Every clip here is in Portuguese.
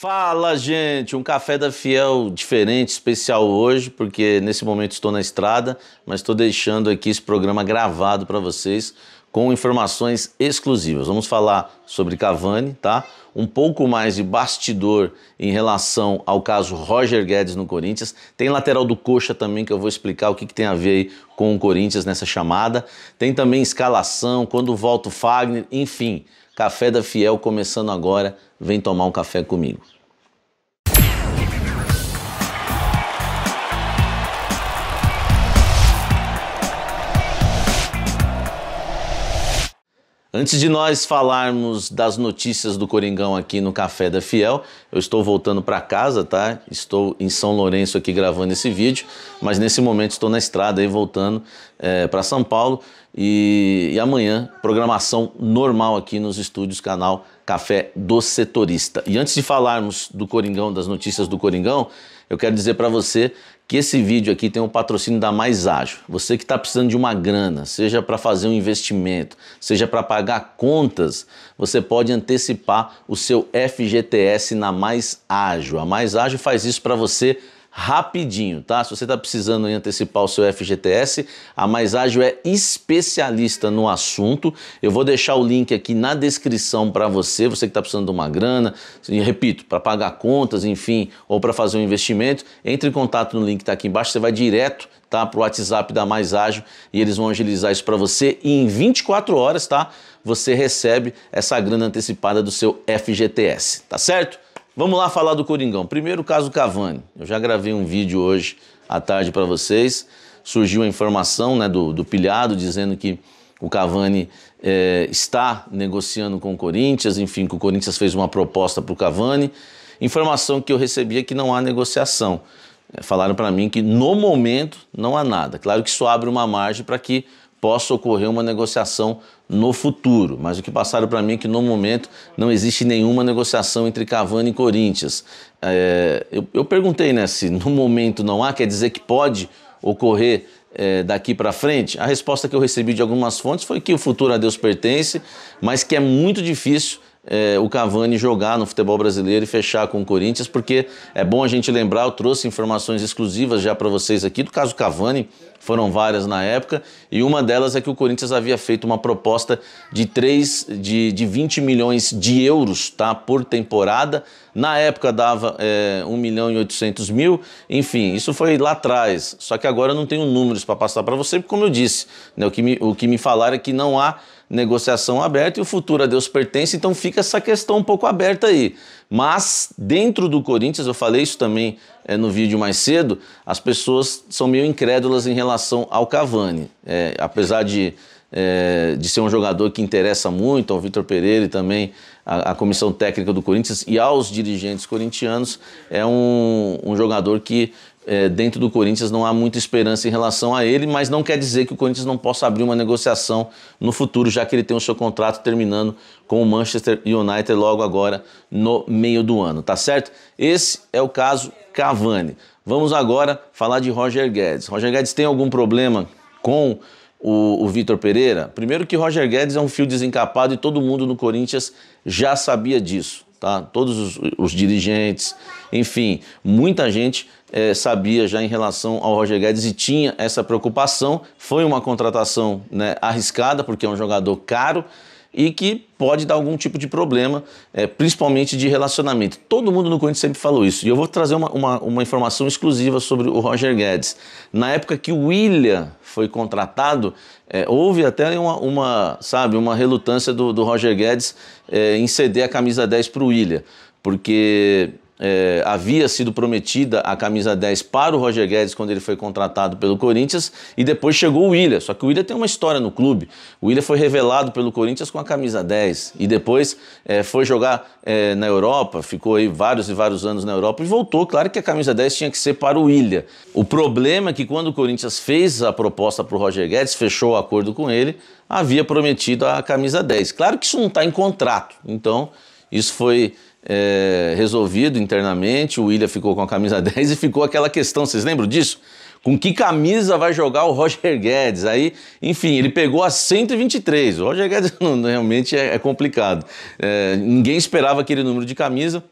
Fala, gente! Um café da Fiel diferente, especial hoje, porque nesse momento estou na estrada, mas estou deixando aqui esse programa gravado para vocês com informações exclusivas. Vamos falar sobre Cavani, tá? Um pouco mais de bastidor em relação ao caso Roger Guedes no Corinthians. Tem lateral do Coxa também que eu vou explicar o que, que tem a ver aí com o Corinthians nessa chamada. Tem também escalação, quando volta o Fagner, enfim. Café da Fiel começando agora. Vem tomar um café comigo. Antes de nós falarmos das notícias do Coringão aqui no Café da Fiel, eu estou voltando para casa, tá? Estou em São Lourenço aqui gravando esse vídeo, mas nesse momento estou na estrada aí voltando é, eh, para São Paulo. E, e, amanhã, programação normal aqui nos estúdios, canal Café do Setorista. E antes de falarmos do Coringão, das notícias do Coringão, eu quero dizer para você que esse vídeo aqui tem o um patrocínio da Mais Ágil. Você que está precisando de uma grana, seja para fazer um investimento, seja para pagar contas, você pode antecipar o seu FGTS na Mais Ágil. A Mais Ágil faz isso para você rapidinho, tá? Se você está precisando antecipar o seu FGTS, a Mais Ágil é especialista no assunto. Eu vou deixar o link aqui na descrição para você, você que está precisando de uma grana, e repito, para pagar contas, enfim, ou para fazer um investimento, entre em contato no link que está aqui embaixo, você vai direto tá, para o WhatsApp da Mais Ágil e eles vão agilizar isso para você e em 24 horas, tá? Você recebe essa grana antecipada do seu FGTS, tá certo? Vamos lá falar do Coringão. Primeiro, o caso Cavani. Eu já gravei um vídeo hoje à tarde para vocês. Surgiu a informação né, do, do pilhado dizendo que o Cavani é, está negociando com o Corinthians, enfim, que o Corinthians fez uma proposta para o Cavani. Informação que eu recebi é que não há negociação. É, falaram para mim que no momento não há nada. Claro que isso abre uma margem para que possa ocorrer uma negociação no futuro, mas o que passaram para mim é que no momento não existe nenhuma negociação entre Cavani e Corinthians. É, eu, eu, perguntei né, se no momento não há, quer dizer que pode ocorrer é, daqui para frente? A resposta que eu recebi de algumas fontes foi que o futuro a Deus pertence, mas que é muito difícil é, o Cavani jogar no futebol brasileiro e fechar com o Corinthians, porque é bom a gente lembrar, eu trouxe informações exclusivas já para vocês aqui do caso Cavani, foram várias na época, e uma delas é que o Corinthians havia feito uma proposta de 3, de, de 20 milhões de euros tá, por temporada, na época dava é, 1 milhão e 800 mil, enfim, isso foi lá atrás, só que agora eu não tenho números para passar para você, porque como eu disse, né, o, que me, o que me falaram é que não há negociação aberta e o futuro a Deus pertence, então fica essa questão um pouco aberta aí. Mas dentro do Corinthians, eu falei isso também é, no vídeo mais cedo, as pessoas são meio incrédulas em relação ao Cavani. É, apesar de, é, de ser um jogador que interessa muito ao Vitor Pereira e também à, comissão técnica do Corinthians e aos dirigentes corintianos, é um, um jogador que é, dentro do Corinthians não há muita esperança em relação a ele, mas não quer dizer que o Corinthians não possa abrir uma negociação no futuro, já que ele tem o seu contrato terminando com o Manchester United logo agora no meio do ano, tá certo? Esse é o caso Cavani. Vamos agora falar de Roger Guedes. Roger Guedes tem algum problema com o, o Vitor Pereira? Primeiro que Roger Guedes é um fio desencapado e todo mundo no Corinthians já sabia disso tá? todos os, os dirigentes, enfim, muita gente é, sabia já em relação ao Roger Guedes e tinha essa preocupação. Foi uma contratação né, arriscada, porque é um jogador caro e que pode dar algum tipo de problema, é, principalmente de relacionamento. Todo mundo no Corinthians sempre falou isso. E eu vou trazer uma, uma, uma informação exclusiva sobre o Roger Guedes. Na época que o William foi contratado, é, houve até uma, uma, sabe, uma relutância do, do Roger Guedes é, em ceder a camisa 10 para o William, porque é, havia sido prometida a camisa 10 para o Roger Guedes quando ele foi contratado pelo Corinthians e depois chegou o Willian. Só que o Willian tem uma história no clube. O Willian foi revelado pelo Corinthians com a camisa 10 e depois é, foi jogar é, na Europa, ficou aí vários e vários anos na Europa e voltou. Claro que a camisa 10 tinha que ser para o Willian. O problema é que quando o Corinthians fez a proposta para o Roger Guedes, fechou o acordo com ele, havia prometido a camisa 10. Claro que isso não está em contrato, então isso foi é, resolvido internamente. O William ficou com a camisa 10 e ficou aquela questão, vocês lembram disso? Com que camisa vai jogar o Roger Guedes? Aí, enfim, ele pegou a 123. O Roger Guedes não, realmente é, é complicado. É, ninguém esperava aquele número de camisa.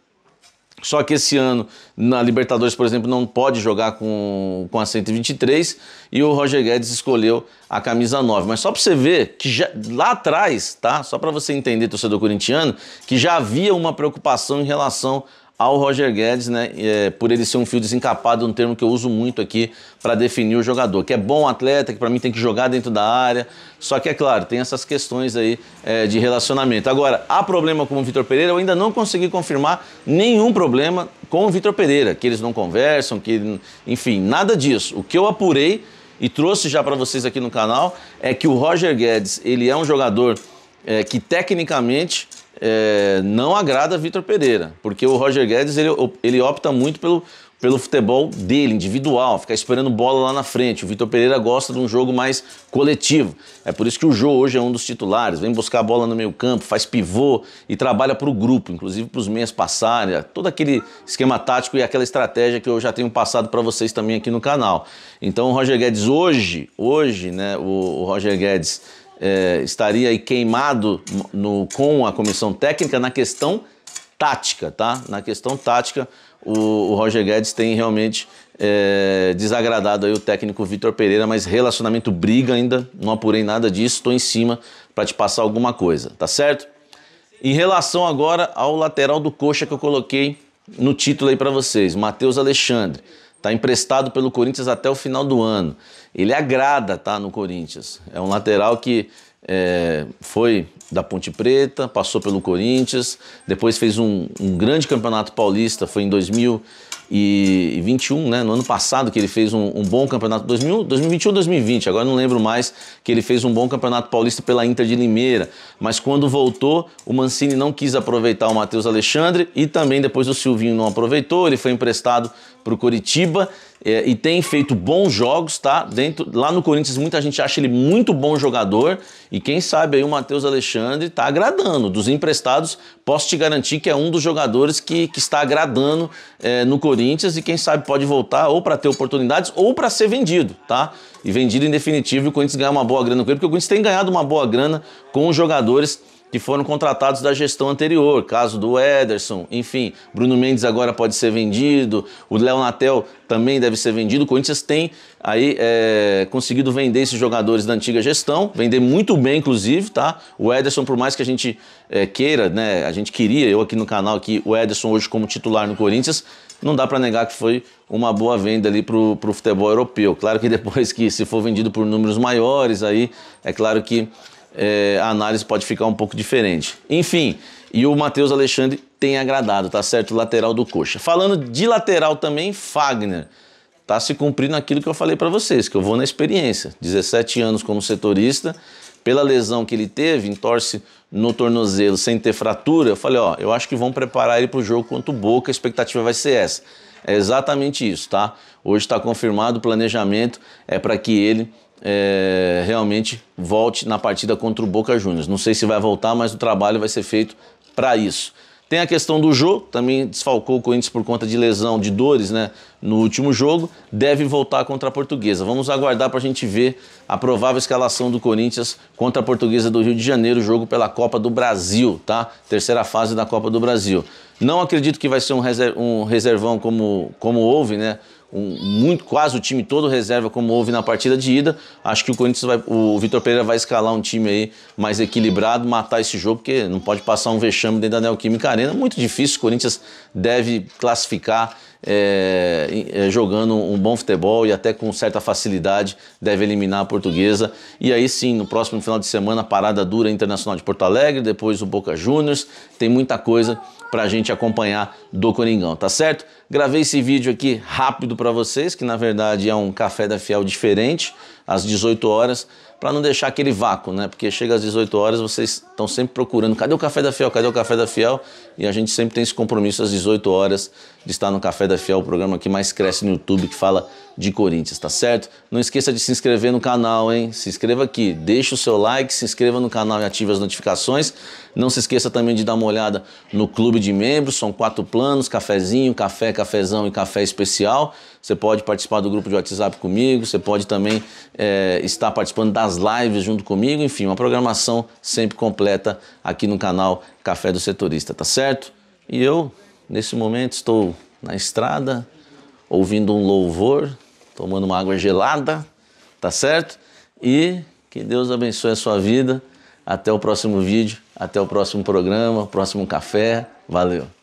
Só que esse ano, na Libertadores, por exemplo, não pode jogar com, com a 123 e o Roger Guedes escolheu a camisa 9. Mas só para você ver que já, lá atrás, tá? Só para você entender, torcedor corintiano, que já havia uma preocupação em relação ao Roger Guedes, né, é, por ele ser um fio desencapado, um termo que eu uso muito aqui para definir o jogador, que é bom atleta, que para mim tem que jogar dentro da área. Só que é claro, tem essas questões aí é, de relacionamento. Agora, há problema com o Vitor Pereira? Eu ainda não consegui confirmar nenhum problema com o Vitor Pereira, que eles não conversam, que enfim, nada disso. O que eu apurei e trouxe já para vocês aqui no canal é que o Roger Guedes, ele é um jogador é, que tecnicamente é, não agrada Vitor Pereira, porque o Roger Guedes ele, ele opta muito pelo, pelo futebol dele, individual, ficar esperando bola lá na frente. O Vitor Pereira gosta de um jogo mais coletivo. É por isso que o Jô hoje é um dos titulares, vem buscar a bola no meio-campo, faz pivô e trabalha para o grupo, inclusive para os meias passarem, é todo aquele esquema tático e aquela estratégia que eu já tenho passado para vocês também aqui no canal. Então o Roger Guedes hoje, hoje, né, o, o Roger Guedes é, estaria aí queimado no, com a comissão técnica na questão tática, tá? Na questão tática, o, o Roger Guedes tem realmente é, desagradado aí o técnico Vitor Pereira, mas relacionamento briga ainda, não apurei nada disso, estou em cima para te passar alguma coisa, tá certo? Em relação agora ao lateral do coxa que eu coloquei no título aí para vocês, Matheus Alexandre. Está emprestado pelo Corinthians até o final do ano. Ele agrada, tá? No Corinthians. É um lateral que é, foi da Ponte Preta, passou pelo Corinthians, depois fez um, um, grande campeonato paulista, foi em 2021, né? No ano passado que ele fez um, um bom campeonato, 2000, 2021 ou 2020, agora não lembro mais, que ele fez um bom campeonato paulista pela Inter de Limeira. Mas quando voltou, o Mancini não quis aproveitar o Matheus Alexandre e também depois o Silvinho não aproveitou, ele foi emprestado para o Coritiba é, e tem feito bons jogos, tá? Dentro, lá no Corinthians muita gente acha ele muito bom jogador e quem sabe aí o Matheus Alexandre tá agradando. Dos emprestados, posso te garantir que é um dos jogadores que, que está agradando é, no Corinthians e quem sabe pode voltar ou para ter oportunidades ou para ser vendido, tá? E vendido em definitivo e o Corinthians ganhar uma boa grana com ele, porque o Corinthians tem ganhado uma boa grana com os jogadores que foram contratados da gestão anterior, caso do Ederson, enfim, Bruno Mendes agora pode ser vendido, o Léo Natel também deve ser vendido. O Corinthians tem aí é, conseguido vender esses jogadores da antiga gestão, vender muito bem, inclusive, tá? O Ederson, por mais que a gente é, queira, né? A gente queria, eu aqui no canal, que o Ederson hoje como titular no Corinthians, não dá para negar que foi uma boa venda ali para o futebol europeu. Claro que depois que se for vendido por números maiores, aí é claro que é, a análise pode ficar um pouco diferente. Enfim, e o Matheus Alexandre tem agradado, tá certo? Lateral do coxa. Falando de lateral também, Fagner. Tá se cumprindo aquilo que eu falei para vocês, que eu vou na experiência. 17 anos como setorista, pela lesão que ele teve, entorce no tornozelo sem ter fratura, eu falei, ó, eu acho que vão preparar ele para o jogo contra o Boca, a expectativa vai ser essa. É exatamente isso, tá? Hoje está confirmado, o planejamento é para que ele é, realmente volte na partida contra o Boca Juniors. Não sei se vai voltar, mas o trabalho vai ser feito para isso. Tem a questão do jogo, também desfalcou o Corinthians por conta de lesão, de dores, né? No último jogo, deve voltar contra a Portuguesa. Vamos aguardar para a gente ver a provável escalação do Corinthians contra a Portuguesa do Rio de Janeiro, jogo pela Copa do Brasil, tá? Terceira fase da Copa do Brasil. Não acredito que vai ser um, reservão como, como houve, né? um, muito quase o time todo reserva como houve na partida de ida. Acho que o Corinthians vai, o Vitor Pereira vai escalar um time aí mais equilibrado, matar esse jogo porque não pode passar um vexame dentro da Neoquímica Arena. Muito difícil. O Corinthians deve classificar é, é, jogando um bom futebol e até com certa facilidade deve eliminar a portuguesa. E aí sim, no próximo final de semana, parada dura internacional de Porto Alegre, depois o Boca Juniors, tem muita coisa para a gente acompanhar do Coringão, tá certo? Gravei esse vídeo aqui rápido para vocês, que na verdade é um café da Fiel diferente às 18 horas, para não deixar aquele vácuo, né? Porque chega às 18 horas, vocês estão sempre procurando, cadê o café da Fiel? Cadê o café da Fiel? E a gente sempre tem esse compromisso às 18 horas de estar no Café da Fiel, o programa que mais cresce no YouTube, que fala de Corinthians, tá certo? Não esqueça de se inscrever no canal, hein? Se inscreva aqui, deixa o seu like, se inscreva no canal e ative as notificações. Não se esqueça também de dar uma olhada no clube de membros, são quatro planos, cafezinho, café, cafezão e café especial. Você pode participar do grupo de WhatsApp comigo, você pode também é, está participando das lives junto comigo, enfim, uma programação sempre completa aqui no canal Café do Setorista, tá certo? E eu, nesse momento, estou na estrada, ouvindo um louvor, tomando uma água gelada, tá certo? E que Deus abençoe a sua vida. Até o próximo vídeo, até o próximo programa, próximo café. Valeu!